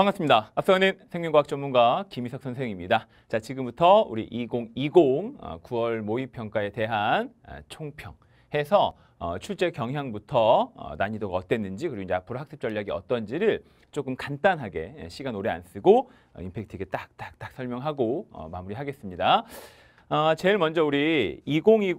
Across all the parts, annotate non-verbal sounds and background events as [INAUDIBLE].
반갑습니다. 앞서는 생명과학 전문가 김희석 선생입니다. 자, 지금부터 우리 2020 9월 어, 모의평가에 대한 어, 총평 해서 어, 출제 경향부터 난이도가 어땠는지 그리고 이제 앞으로 학습 전략이 어떤지를 조금 간단하게 예, 시간 오래 안 쓰고 임팩트 있게 딱딱딱 설명하고 마무리하겠습니다. 제일 먼저 우리 2020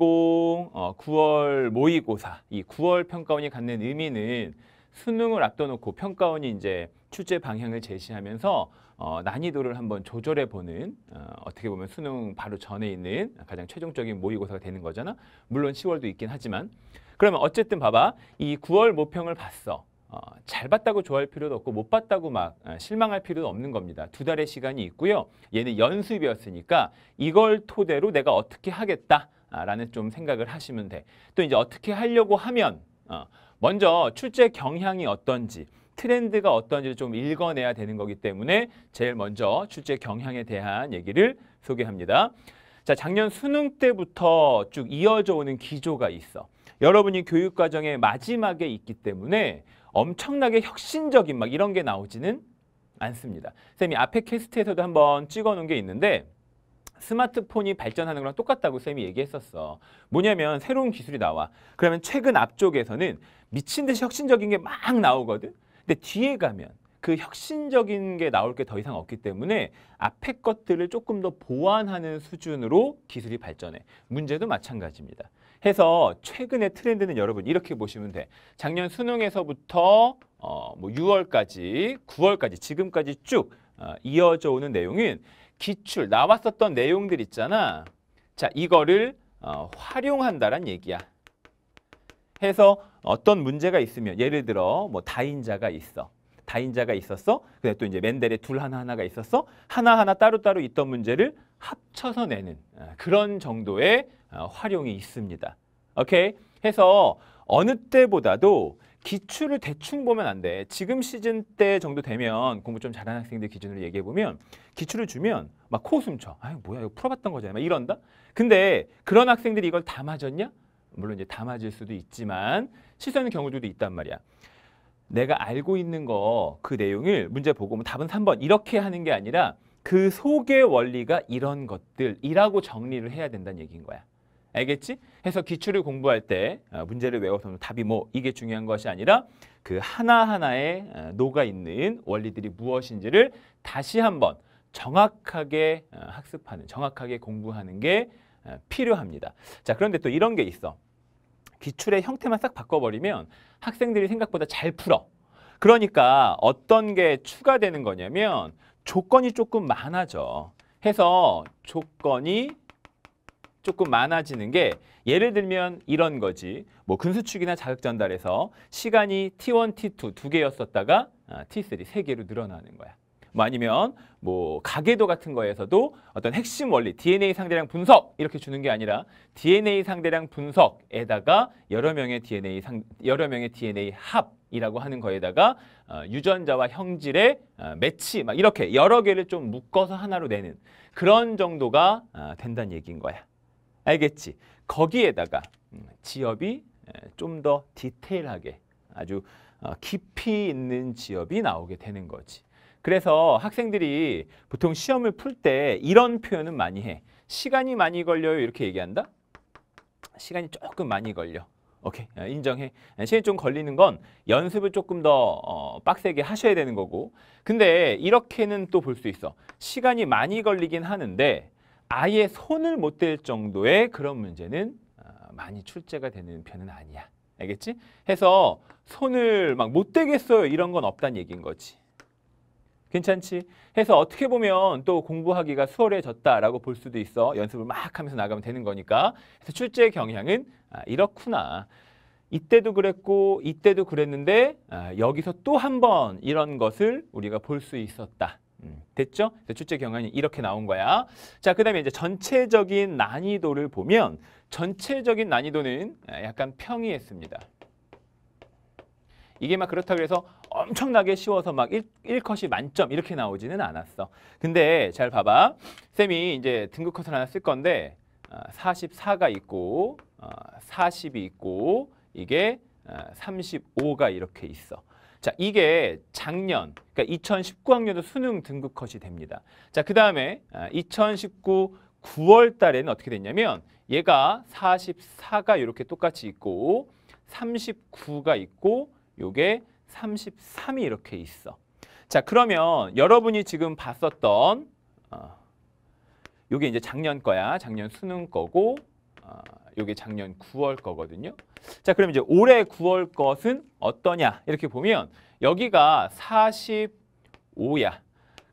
어, 9월 모의고사 이 9월 평가원이 갖는 의미는 수능을 앞둬놓고 평가원이 이제 출제 방향을 제시하면서 어, 난이도를 한번 조절해 보는 어, 어떻게 보면 수능 바로 전에 있는 가장 최종적인 모의고사가 되는 거잖아. 물론 10월도 있긴 하지만 그러면 어쨌든 봐봐. 이 9월 모평을 봤어. 어, 잘 봤다고 좋아할 필요도 없고 못 봤다고 막 어, 실망할 필요도 없는 겁니다. 두 달의 시간이 있고요. 얘는 연습이었으니까 이걸 토대로 내가 어떻게 하겠다라는 아, 좀 생각을 하시면 돼. 또 이제 어떻게 하려고 하면 어, 먼저 출제 경향이 어떤지 트렌드가 어떤지를 좀 읽어내야 되는 거기 때문에 제일 먼저 출제 경향에 대한 얘기를 소개합니다. 자, 작년 수능 때부터 쭉 이어져 오는 기조가 있어. 여러분이 교육과정의 마지막에 있기 때문에 엄청나게 혁신적인 막 이런 게 나오지는 않습니다. 쌤이 앞에 캐스트에서도 한번 찍어놓은 게 있는데 스마트폰이 발전하는 거랑 똑같다고 쌤이 얘기했었어. 뭐냐면 새로운 기술이 나와. 그러면 최근 앞쪽에서는 미친 듯이 혁신적인 게 막 나오거든. 근데 뒤에 가면 그 혁신적인 게 나올 게 더 이상 없기 때문에 앞에 것들을 조금 더 보완하는 수준으로 기술이 발전해. 문제도 마찬가지입니다. 해서 최근의 트렌드는 여러분 이렇게 보시면 돼. 작년 수능에서부터 어, 뭐 6월까지, 9월까지, 지금까지 쭉 어, 이어져 오는 내용은 기출, 나왔었던 내용들 있잖아. 자, 이거를 어, 활용한다란 얘기야. 해서 어떤 문제가 있으면 예를 들어 뭐 다인자가 있어. 다인자가 있었어. 근데 또 이제 맨델의 둘 하나하나가 있었어. 하나하나 따로따로 있던 문제를 합쳐서 내는 아, 그런 정도의 어, 활용이 있습니다. 오케이? 해서 어느 때보다도 기출을 대충 보면 안 돼. 지금 시즌 때 정도 되면 공부 좀 잘하는 학생들 기준으로 얘기해 보면 기출을 주면 막 코숨 쳐. 아유 뭐야 이거 풀어봤던 거잖아. 막 이런다. 근데 그런 학생들이 이걸 다 맞았냐? 물론 이제 담아질 수도 있지만 실수하는 경우들도 있단 말이야. 내가 알고 있는 거 그 내용을 문제 보고 뭐 답은 3번 이렇게 하는 게 아니라 그 속의 원리가 이런 것들이라고 정리를 해야 된다는 얘기인 거야. 알겠지? 해서 기출을 공부할 때 어, 문제를 외워서 답이 뭐 이게 중요한 것이 아니라 그 하나하나에 어, 녹아있는 원리들이 무엇인지를 다시 한번 정확하게 어, 학습하는 정확하게 공부하는 게 예, 필요합니다. 자, 그런데 또 이런 게 있어. 기출의 형태만 싹 바꿔버리면 학생들이 생각보다 잘 풀어. 그러니까 어떤 게 추가되는 거냐면 조건이 조금 많아져. 해서 조건이 조금 많아지는 게 예를 들면 이런 거지. 뭐 근수축이나 자극 전달에서 시간이 T1, T2 두 개였었다가 아, T3 세 개로 늘어나는 거야. 뭐 아니면 뭐 가계도 같은 거에서도 어떤 핵심 원리 DNA 상대량 분석 이렇게 주는 게 아니라 DNA 상대량 분석에다가 여러 명의 DNA 상 여러 명의 DNA 합이라고 하는 거에다가 어, 유전자와 형질의 어, 매치 막 이렇게 여러 개를 좀 묶어서 하나로 내는 그런 정도가 어, 된다는 얘기인 거야. 알겠지? 거기에다가 음, 지역이 좀 더 디테일하게 아주 어, 깊이 있는 지역이 나오게 되는 거지. 그래서 학생들이 보통 시험을 풀 때 이런 표현은 많이 해. 시간이 많이 걸려요. 이렇게 얘기한다. 시간이 조금 많이 걸려. 오케이 아, 인정해 아, 시간이 좀 걸리는 건 연습을 조금 더 어, 빡세게 하셔야 되는 거고 근데 이렇게는 또 볼 수 있어 시간이 많이 걸리긴 하는데 아예 손을 못 댈 정도의 그런 문제는 어, 많이 출제가 되는 편은 아니야 알겠지? 해서 손을 막 못 대겠어요 이런 건 없단 얘기인 거지 괜찮지? 해서 어떻게 보면 또 공부하기가 수월해졌다라고 볼 수도 있어. 연습을 막 하면서 나가면 되는 거니까. 그래서 출제 경향은 아, 이렇구나. 이때도 그랬고 이때도 그랬는데 아, 여기서 또 한 번 이런 것을 우리가 볼 수 있었다. 음, 됐죠? 그래서 출제 경향이 이렇게 나온 거야. 자, 그 다음에 이제 전체적인 난이도를 보면 전체적인 난이도는 아, 약간 평이했습니다. 이게 막 그렇다고 해서 엄청나게 쉬워서 막 1, 1컷이 만점 이렇게 나오지는 않았어. 근데 잘 봐봐. 쌤이 이제 등급컷을 하나 쓸 건데 44가 어, 있고 40이 어, 있고 이게 35가 어, 이렇게 있어. 자, 이게 작년, 그러니까 2019학년도 수능 등급컷이 됩니다. 자, 그 다음에 2019 9월 달에는 어떻게 됐냐면 얘가 44가 이렇게 똑같이 있고 39가 있고 요게 33이 이렇게 있어. 자, 그러면 여러분이 지금 봤었던 어, 요게 이제 작년 거야. 작년 수능 거고 어, 요게 작년 9월 거거든요. 자, 그럼 이제 올해 9월 것은 어떠냐? 이렇게 보면 여기가 45야.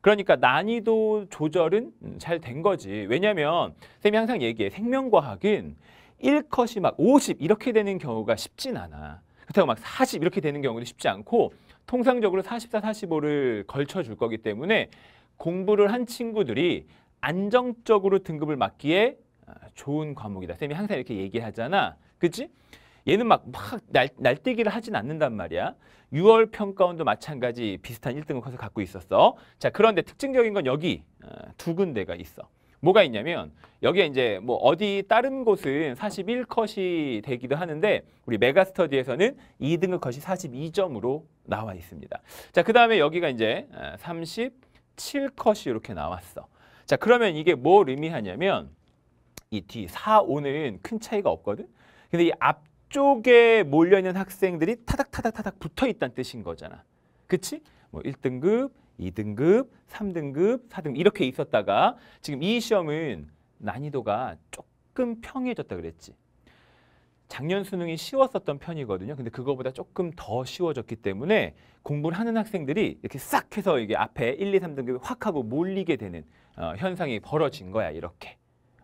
그러니까 난이도 조절은 잘 된 거지. 왜냐면 쌤이 항상 얘기해. 생명과학은 1컷이 막 50 이렇게 되는 경우가 쉽진 않아. 그렇다고 막40 이렇게 되는 경우도 쉽지 않고 통상적으로 44, 45를 걸쳐줄 거기 때문에 공부를 한 친구들이 안정적으로 등급을 맞기에 아, 좋은 과목이다. 쌤이 항상 이렇게 얘기하잖아. 그치? 얘는 막, 막 날, 날뛰기를 하진 않는단 말이야. 6월 평가원도 마찬가지 비슷한 1등급 컷을 갖고 있었어. 자, 그런데 특징적인 건 여기 어, 두 군데가 있어. 뭐가 있냐면 여기에 이제 뭐 어디 다른 곳은 41컷이 되기도 하는데 우리 메가스터디에서는 2등급 컷이 42점으로 나와 있습니다. 자, 그 다음에 여기가 이제 37컷이 아, 이렇게 나왔어. 자, 그러면 이게 뭘 의미하냐면 이 뒤 4, 5는 큰 차이가 없거든? 근데 이 앞쪽에 몰려있는 학생들이 타닥타닥타닥 붙어있다는 뜻인 거잖아. 그치? 뭐 1등급, 2등급, 3등급, 4등급 이렇게 있었다가 지금 이 시험은 난이도가 조금 평이해졌다 그랬지. 작년 수능이 쉬웠었던 편이거든요. 근데 그거보다 조금 더 쉬워졌기 때문에 공부를 하는 학생들이 이렇게 싹 해서 이게 앞에 1, 2, 3등급이 확 하고 몰리게 되는 어, 현상이 벌어진 거야, 이렇게.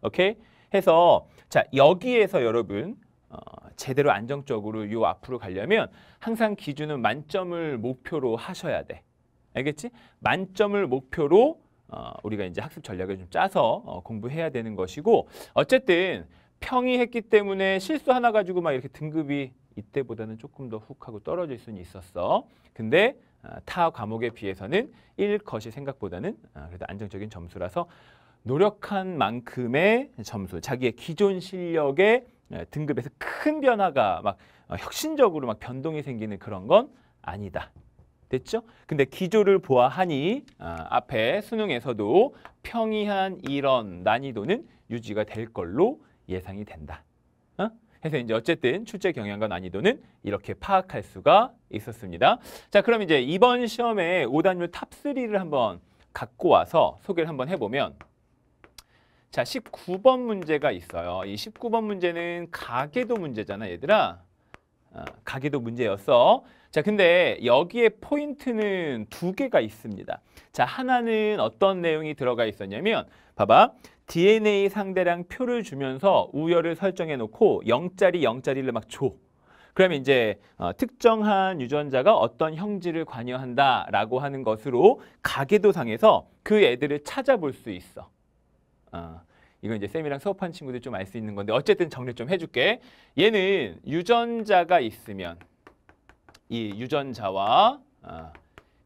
오케이? 해서 자, 여기에서 여러분 어, 제대로 안정적으로 요 앞으로 가려면 항상 기준은 만점을 목표로 하셔야 돼. 알겠지? 만점을 목표로 어, 우리가 이제 학습 전략을 좀 짜서 어, 공부해야 되는 것이고 어쨌든 평이 했기 때문에 실수 하나 가지고 막 이렇게 등급이 이때보다는 조금 더훅 하고 떨어질 수는 있었어. 근데 어, 타 과목에 비해서는 1컷이 생각보다는 어, 그래도 안정적인 점수라서 노력한 만큼의 점수, 자기의 기존 실력의 어, 등급에서 큰 변화가 막 어, 혁신적으로 막 변동이 생기는 그런 건 아니다. 됐죠? 근데 기조를 보아하니 아, 앞에 수능에서도 평이한 이런 난이도는 유지가 될 걸로 예상이 된다. 어? 해서 이제 어쨌든 출제 경향과 난이도는 이렇게 파악할 수가 있었습니다. 자, 그럼 이제 이번 시험에 5단률 탑3를 한번 갖고 와서 소개를 한번 해보면 자, 19번 문제가 있어요. 이 19번 문제는 가계도 문제잖아, 얘들아. 아, 가계도 문제였어. 자, 근데 여기에 포인트는 두 개가 있습니다. 자, 하나는 어떤 내용이 들어가 있었냐면, 봐봐. DNA 상대량 표를 주면서 우열을 설정해 놓고 0짜리 0짜리를 막 줘. 그러면 이제 어, 특정한 유전자가 어떤 형질을 관여한다라고 하는 것으로 가계도상에서 그 애들을 찾아볼 수 있어. 어, 이건 이제 쌤이랑 수업한 친구들 좀 알 수 있는 건데 어쨌든 정리 좀 해줄게. 얘는 유전자가 있으면 이 유전자와 어,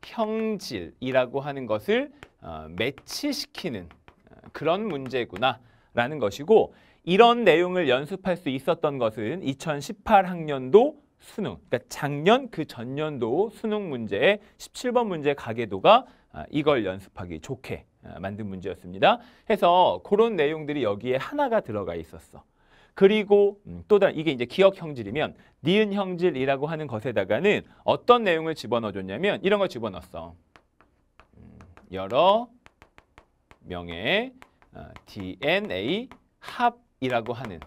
형질이라고 하는 것을 어, 매치시키는 어, 그런 문제구나라는 것이고 이런 내용을 연습할 수 있었던 것은 2018학년도 수능, 그러니까 작년 그 전년도 수능 문제의 17번 문제 가계도가 아, 이걸 연습하기 좋게 아, 만든 문제였습니다. 해서 그런 내용들이 여기에 하나가 들어가 있었어. 그리고 음, 또 다른 이게 이제 기억 형질이면 니은 형질이라고 하는 것에다가는 어떤 내용을 집어넣어줬냐면 이런 걸 집어넣었어. 음, 여러 명의 DNA 어, 합이라고 하는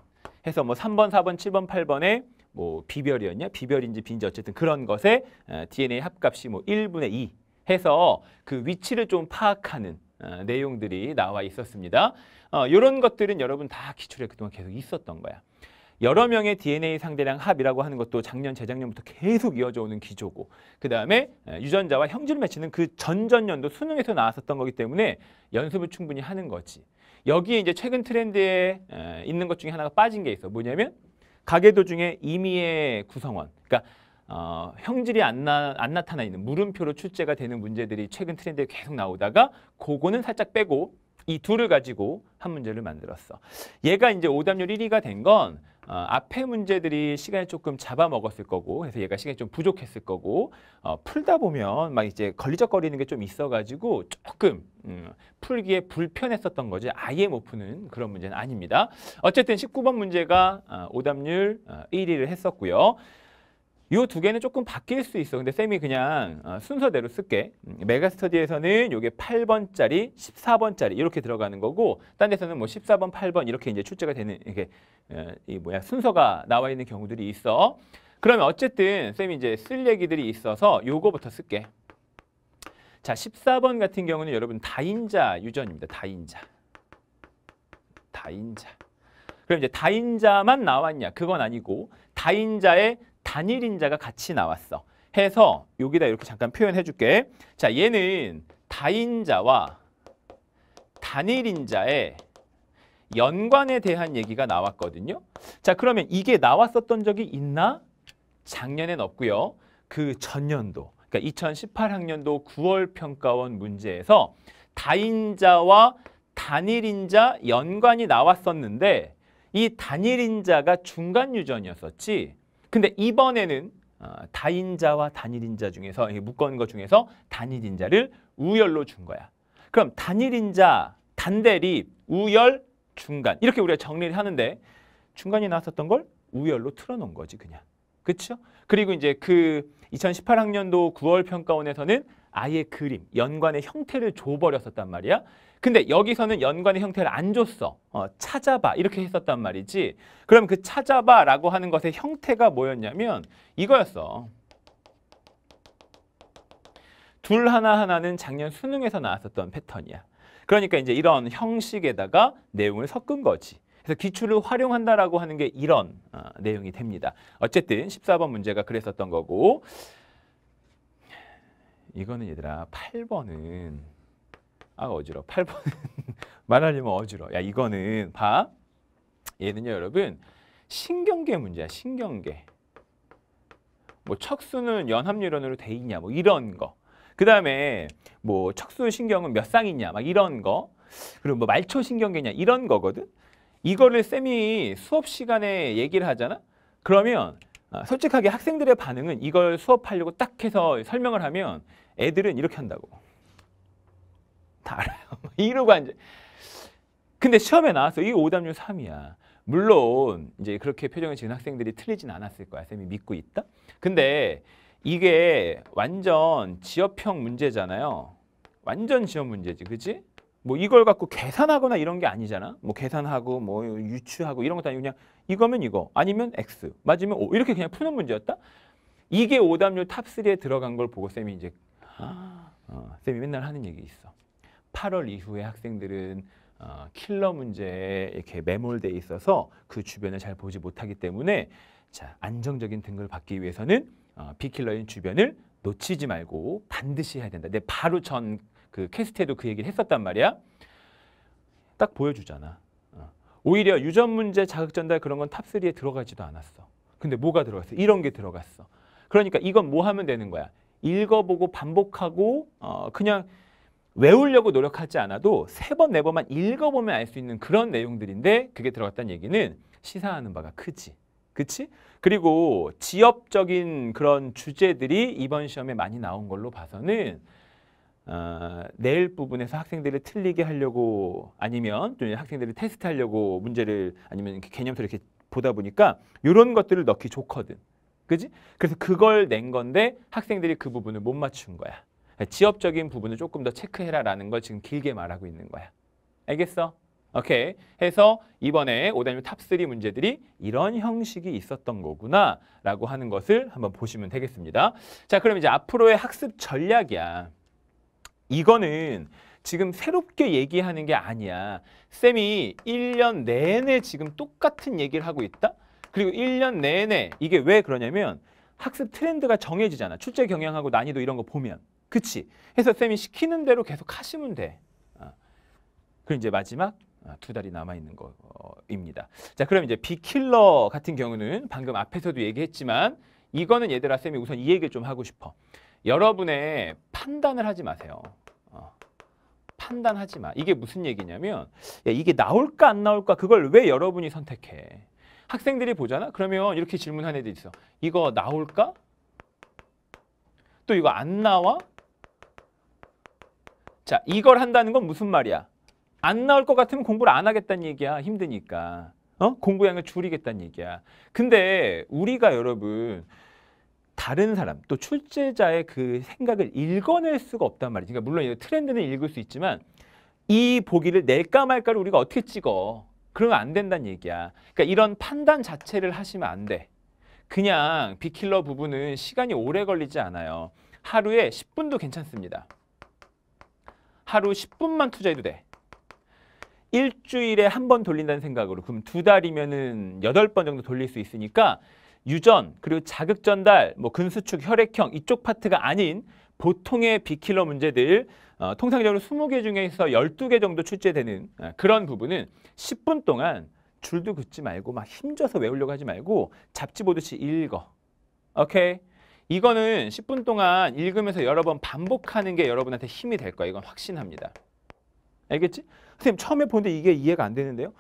해서 뭐 3번, 4번, 7번, 8번에 뭐 비별이었냐? 비별인지 빈지 어쨌든 그런 것에 DNA 어, 합값이 뭐 1분의 2 해서 그 위치를 좀 파악하는 어, 내용들이 나와 있었습니다. 어, 이런 것들은 여러분 다 기출에 그동안 계속 있었던 거야. 여러 명의 DNA 상대량 합이라고 하는 것도 작년, 재작년부터 계속 이어져 오는 기조고 그 다음에 유전자와 형질 맺히는 그 전전년도 수능에서 나왔었던 거기 때문에 연습을 충분히 하는 거지. 여기에 이제 최근 트렌드에 있는 것 중에 하나가 빠진 게 있어. 뭐냐면 가계도 중에 임의의 구성원. 그러니까 어, 형질이 안, 나, 안 나타나 있는 물음표로 출제가 되는 문제들이 최근 트렌드에 계속 나오다가 그거는 살짝 빼고 이 둘을 가지고 한 문제를 만들었어. 얘가 이제 오답률 1위가 된 건 어, 앞에 문제들이 시간이 조금 잡아먹었을 거고 그래서 얘가 시간이 좀 부족했을 거고 어, 풀다 보면 막 이제 걸리적거리는 게 좀 있어가지고 조금 음, 풀기에 불편했었던 거지 아예 못 푸는 그런 문제는 아닙니다. 어쨌든 19번 문제가 어, 오답률 어, 1위를 했었고요. 이두 개는 조금 바뀔 수 있어. 근데 쌤이 그냥 어, 순서대로 쓸게. 음, 메가스터디에서는 이게 8번짜리, 14번짜리 이렇게 들어가는 거고 딴 데서는 뭐 14번, 8번 이렇게 이제 출제가 되는 이게 어, 이 뭐야 순서가 나와 있는 경우들이 있어. 그러면 어쨌든 쌤이 이제 쓸 얘기들이 있어서 요거부터 쓸게. 자, 14번 같은 경우는 여러분 다인자 유전입니다. 다인자. 다인자. 그럼 이제 다인자만 나왔냐? 그건 아니고 다인자의 단일 인자가 같이 나왔어. 해서 여기다 이렇게 잠깐 표현해 줄게. 자, 얘는 다인자와 단일 인자의 연관에 대한 얘기가 나왔거든요. 자, 그러면 이게 나왔었던 적이 있나? 작년엔 없고요. 그 전년도, 그러니까 2018학년도 9월 평가원 문제에서 다인자와 단일인자 연관이 나왔었는데 이 단일인자가 중간 유전이었었지 근데 이번에는 어, 다인자와 단일인자 중에서 묶어놓은 것 중에서 단일인자를 우열로 준 거야. 그럼 단일인자, 단대립, 우열, 중간 이렇게 우리가 정리를 하는데 중간이 나왔었던 걸 우열로 틀어놓은 거지 그냥. 그렇죠? 그리고 이제 그 2018학년도 9월 평가원에서는 아예 그림, 연관의 형태를 줘버렸었단 말이야. 근데 여기서는 연관의 형태를 안 줬어. 어, 찾아봐 이렇게 했었단 말이지. 그럼 그 찾아봐라고 하는 것의 형태가 뭐였냐면 이거였어. 둘 하나하나는 작년 수능에서 나왔었던 패턴이야. 그러니까 이제 이런 형식에다가 내용을 섞은 거지. 그래서 기출을 활용한다라고 하는 게 이런 어, 내용이 됩니다. 어쨌든 14번 문제가 그랬었던 거고 이거는 얘들아 8번은 아 어지러. 8번은 [LAUGHS] 말하려면 어지러. 야 이거는 봐. 얘는요 여러분 신경계 문제야 신경계. 뭐 척수는 연합 n e 론으로돼 있냐 뭐 이런 거. 그 다음에 뭐 척수 신경은 몇 쌍이냐 막 이런 거. 그리고 뭐 말초 신경계냐 이런 거거든. 이거를 쌤이 수업 시간에 얘기를 하잖아. 그러면 아, 솔직하게 학생들의 반응은 이걸 수업하려고 딱 해서 설명을 하면 애들은 이렇게 한다고. 다 알아요. [LAUGHS] 이러고 앉아. 근데 시험에 나왔어. 이게 오답률 3이야. 물론 이제 그렇게 표정을 지은 학생들이 틀리진 않았을 거야. 쌤이 믿고 있다. 근데 이게 완전 지역형 문제잖아요. 완전 지역 문제지, 그지? 뭐 이걸 갖고 계산하거나 이런 게 아니잖아. 뭐 계산하고 뭐 유추하고 이런 것도 아니고 그냥 이거면 이거, 아니면 X, 맞으면 O 이렇게 그냥 푸는 문제였다. 이게 오답률 탑3에 들어간 걸 보고 쌤이 이제 아, 어, 쌤이 맨날 하는 얘기 있어. 8월 이후에 학생들은 어, 킬러 문제에 이렇게 매몰돼 있어서 그 주변을 잘 보지 못하기 때문에 자 안정적인 등급을 받기 위해서는 어, 비킬러인 주변을 놓치지 말고 반드시 해야 된다. 내 바로 전그 캐스트에도 그 얘기를 했었단 말이야. 딱 보여주잖아. 어. 오히려 유전 문제, 자극 전달 그런 건 탑3에 들어가지도 않았어. 근데 뭐가 들어갔어? 이런 게 들어갔어. 그러니까 이건 뭐 하면 되는 거야? 읽어보고 반복하고 어, 그냥 외우려고 노력하지 않아도 세 번, 네 번만 읽어보면 알 수 있는 그런 내용들인데 그게 들어갔다는 얘기는 시사하는 바가 크지. 그치? 그리고 지역적인 그런 주제들이 이번 시험에 많이 나온 걸로 봐서는 어, 내일 부분에서 학생들을 틀리게 하려고 아니면 좀 학생들을 테스트하려고 문제를 아니면 개념서를 이렇게 보다 보니까 이런 것들을 넣기 좋거든. 그지? 그래서 그걸 낸 건데 학생들이 그 부분을 못 맞춘 거야. 지엽적인 부분을 조금 더 체크해라라는 걸 지금 길게 말하고 있는 거야. 알겠어? 오케이. 해서 이번에 5단님 탑3 문제들이 이런 형식이 있었던 거구나 라고 하는 것을 한번 보시면 되겠습니다. 자, 그럼 이제 앞으로의 학습 전략이야. 이거는 지금 새롭게 얘기하는 게 아니야. 쌤이 1년 내내 지금 똑같은 얘기를 하고 있다? 그리고 1년 내내 이게 왜 그러냐면 학습 트렌드가 정해지잖아. 출제 경향하고 난이도 이런 거 보면. 그치? 해서 쌤이 시키는 대로 계속 하시면 돼. 어. 그리고 이제 마지막 어, 두 달이 남아있는 거입니다. 자, 그럼 이제 비킬러 같은 경우는 방금 앞에서도 얘기했지만 이거는 얘들아 쌤이 우선 이 얘기를 좀 하고 싶어. 여러분의 판단을 하지 마세요. 어. 판단하지 마. 이게 무슨 얘기냐면 야, 이게 나올까 안 나올까 그걸 왜 여러분이 선택해. 학생들이 보잖아. 그러면 이렇게 질문하는 애들 있어. 이거 나올까? 또 이거 안 나와? 자, 이걸 한다는 건 무슨 말이야? 안 나올 것 같으면 공부를 안 하겠다는 얘기야. 힘드니까. 어? 공부량을 줄이겠다는 얘기야. 근데 우리가 여러분 다른 사람 또 출제자의 그 생각을 읽어낼 수가 없단 말이지. 그러니까 물론 트렌드는 읽을 수 있지만 이 보기를 낼까 말까를 우리가 어떻게 찍어? 그러면 안 된다는 얘기야. 그러니까 이런 판단 자체를 하시면 안 돼. 그냥 비킬러 부분은 시간이 오래 걸리지 않아요. 하루에 10분도 괜찮습니다. 하루 10분만 투자해도 돼. 일주일에 한 번 돌린다는 생각으로 그럼 두 달이면은 8번 정도 돌릴 수 있으니까 유전 그리고 자극 전달 뭐 근수축 혈액형 이쪽 파트가 아닌 보통의 비킬러 문제들 어, 통상적으로 20개 중에서 12개 정도 출제되는 어, 그런 부분은 10분 동안 줄도 긋지 말고 막 힘줘서 외우려고 하지 말고 잡지 보듯이 읽어. 오케이? 이거는 10분 동안 읽으면서 여러 번 반복하는 게 여러분한테 힘이 될 거야. 이건 확신합니다. 알겠지? 선생님 처음에 보는데 이게 이해가 안 되는데요.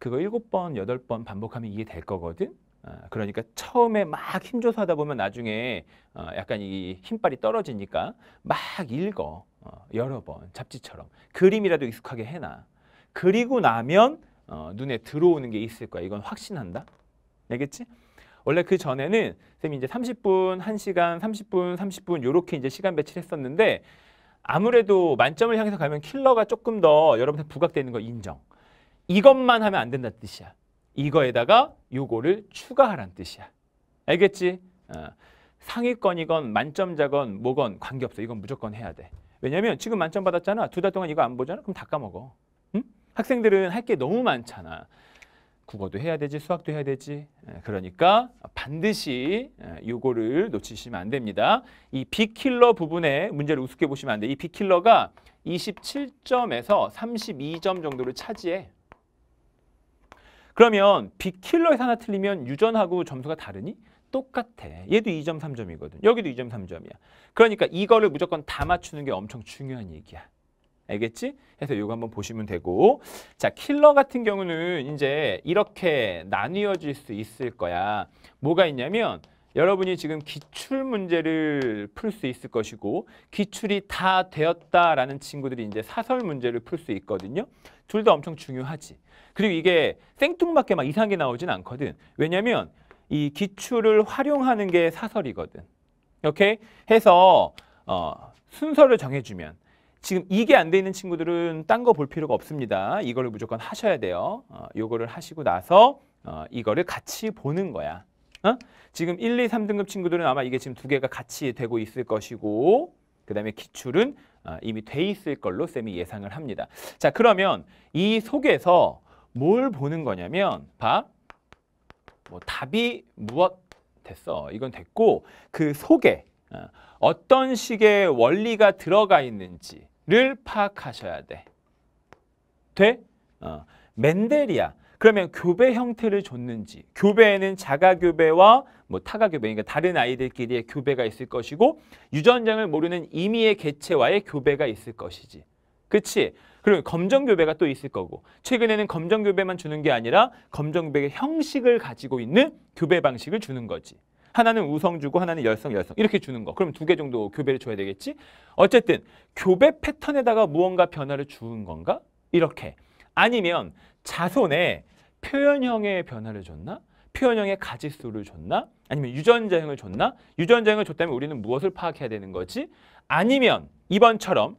그거 7번, 8번 반복하면 이해될 거거든. 어, 그러니까 처음에 막 힘줘서 하다 보면 나중에 어, 약간 이 힘빨이 떨어지니까 막 읽어 어, 여러 번 잡지처럼 그림이라도 익숙하게 해놔 그리고 나면 눈에 들어오는 게 있을 거야 이건 확신한다 알겠지? 원래 그 전에는 쌤이 이제 30분, 1시간, 30분, 30분 요렇게 이제 시간 배치를 했었는데 아무래도 만점을 향해서 가면 킬러가 조금 더 여러분한테 부각되는 거 인정 이것만 하면 안 된다는 뜻이야 이거에다가 요거를 추가하란 뜻이야. 알겠지? 어. 상위권이건 만점자건 뭐건 관계없어. 이건 무조건 해야 돼. 왜냐면 지금 만점 받았잖아. 두 달 동안 이거 안 보잖아. 그럼 다 까먹어. 응? 학생들은 할 게 너무 많잖아. 국어도 해야 되지 수학도 해야 되지 어, 그러니까 반드시 어, 요거를 놓치시면 안 됩니다 이 비킬러 부분에 문제를 우습게 보시면 안돼이 비킬러가 27점에서 32점 정도를 차지해 그러면 빅킬러에서 하나 틀리면 유전하고 점수가 다르니? 똑같아. 얘도 2점, 3점이거든. 여기도 2점, 3점이야. 그러니까 이거를 무조건 다 맞추는 게 엄청 중요한 얘기야. 알겠지? 해서 이거 한번 보시면 되고 자 킬러 같은 경우는 이제 이렇게 나뉘어질 수 있을 거야. 뭐가 있냐면 여러분이 지금 기출 문제를 풀 수 있을 것이고 기출이 다 되었다라는 친구들이 이제 사설 문제를 풀 수 있거든요. 둘 다 엄청 중요하지. 그리고 이게 생뚱맞게 막 이상하게 나오진 않거든. 왜냐면 이 기출을 활용하는 게 사설이거든. 이렇게 해서 어, 순서를 정해주면 지금 이게 안 돼 있는 친구들은 딴 거 볼 필요가 없습니다. 이거를 무조건 하셔야 돼요. 어, 요거를 하시고 나서 어, 이거를 같이 보는 거야. 어? 지금 1, 2, 3등급 친구들은 아마 이게 지금 두 개가 같이 되고 있을 것이고 그 다음에 기출은 어, 이미 돼 있을 걸로 쌤이 예상을 합니다. 자 그러면 이 속에서 뭘 보는 거냐면 봐. 뭐 답이 무엇 됐어. 이건 됐고 그 속에 어, 어떤 식의 원리가 들어가 있는지를 파악하셔야 돼. 돼? 어. 멘델이야. 그러면 교배 형태를 줬는지 교배에는 자가교배와 뭐 타가교배 그러니까 다른 아이들끼리의 교배가 있을 것이고 유전장을 모르는 임의의 개체와의 교배가 있을 것이지 그치? 그러면 검정교배가 또 있을 거고 최근에는 검정교배만 주는 게 아니라 검정교배의 형식을 가지고 있는 교배 방식을 주는 거지 하나는 우성 주고 하나는 열성 열성 이렇게 주는 거 그럼 두 개 정도 교배를 줘야 되겠지 어쨌든 교배 패턴에다가 무언가 변화를 주는 건가 이렇게 아니면 자손에 표현형의 변화를 줬나? 표현형의 가짓수를 줬나? 아니면 유전자형을 줬나? 유전자형을 줬다면 우리는 무엇을 파악해야 되는 거지? 아니면 이번처럼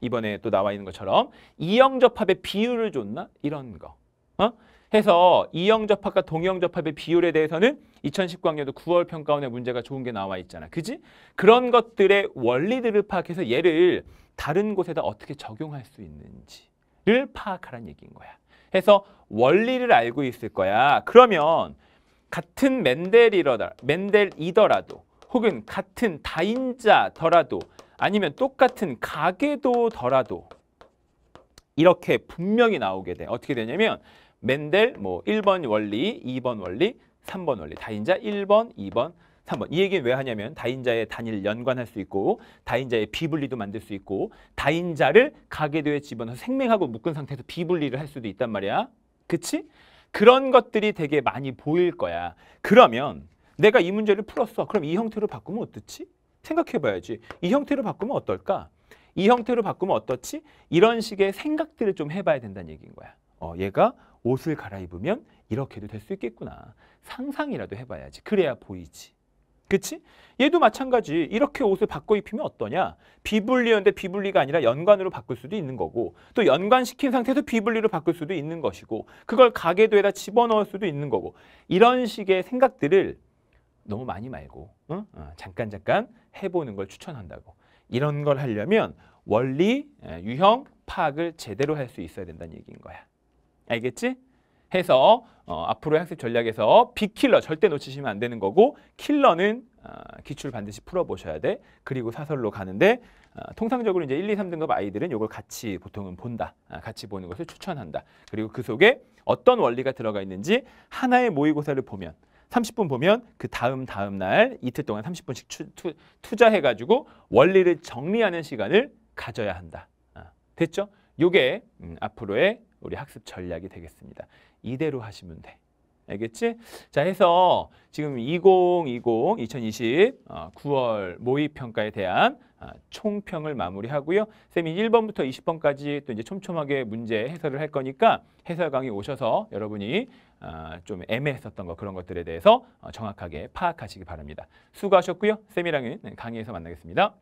이번에 또 나와 있는 것처럼 이형접합의 비율을 줬나? 이런 거. 어? 해서 이형접합과 동형접합의 비율에 대해서는 2019학년도 9월 평가원의 문제가 좋은 게 나와 있잖아. 그지? 그런 것들의 원리들을 파악해서 얘를 다른 곳에다 어떻게 적용할 수 있는지를 파악하라는 얘기인 거야. 해서 원리를 알고 있을 거야. 그러면 같은 맨델이더라, 맨델이더라도 혹은 같은 다인자더라도 아니면 똑같은 가계도더라도 이렇게 분명히 나오게 돼. 어떻게 되냐면 맨델 뭐 1번 원리, 2번 원리, 3번 원리, 다인자 1번, 2번, 3번 이 얘기는 왜 하냐면 다인자의 단일 연관할 수 있고 다인자의 비분리도 만들 수 있고 다인자를 가계도에 집어넣어 생명하고 묶은 상태에서 비분리를 할 수도 있단 말이야. 그치? 그런 것들이 되게 많이 보일 거야. 그러면 내가 이 문제를 풀었어. 그럼 이 형태로 바꾸면 어떻지? 생각해봐야지. 이 형태로 바꾸면 어떨까? 이 형태로 바꾸면 어떻지? 이런 식의 생각들을 좀 해봐야 된다는 얘기인 거야. 어, 얘가 옷을 갈아입으면 이렇게도 될 수 있겠구나. 상상이라도 해봐야지. 그래야 보이지. 그치? 얘도 마찬가지 이렇게 옷을 바꿔 입히면 어떠냐 비블리였는데비블리가 아니라 연관으로 바꿀 수도 있는 거고 또 연관시킨 상태에서 비블리로 바꿀 수도 있는 것이고 그걸 가계도에다 집어넣을 수도 있는 거고 이런 식의 생각들을 너무 많이 말고 응? 어, 잠깐 잠깐 해보는 걸 추천한다고 이런 걸 하려면 원리, 예, 유형, 파악을 제대로 할 수 있어야 된다는 얘기인 거야 알겠지? 해서 어, 앞으로의 학습 전략에서 비킬러 절대 놓치시면 안 되는 거고 킬러는 어, 기출 반드시 풀어보셔야 돼. 그리고 사설로 가는데 어, 통상적으로 이제 1, 2, 3등급 아이들은 이걸 같이 보통은 본다. 아, 같이 보는 것을 추천한다. 그리고 그 속에 어떤 원리가 들어가 있는지 하나의 모의고사를 보면 30분 보면 그 다음 다음 날 이틀 동안 30분씩 추, 투, 투자해가지고 원리를 정리하는 시간을 가져야 한다. 아, 됐죠? 요게 음, 앞으로의 우리 학습 전략이 되겠습니다. 이대로 하시면 돼. 알겠지? 자 해서 지금 2020, 2020 9월 모의평가에 대한 아, 총평을 마무리하고요. 쌤이 1번부터 20번까지 또 이제 촘촘하게 문제 해설을 할 거니까 해설 강의 오셔서 여러분이 아, 좀 애매했었던 거 그런 것들에 대해서 어, 정확하게 파악하시기 바랍니다. 수고하셨고요. 쌤이랑은 강의에서 만나겠습니다.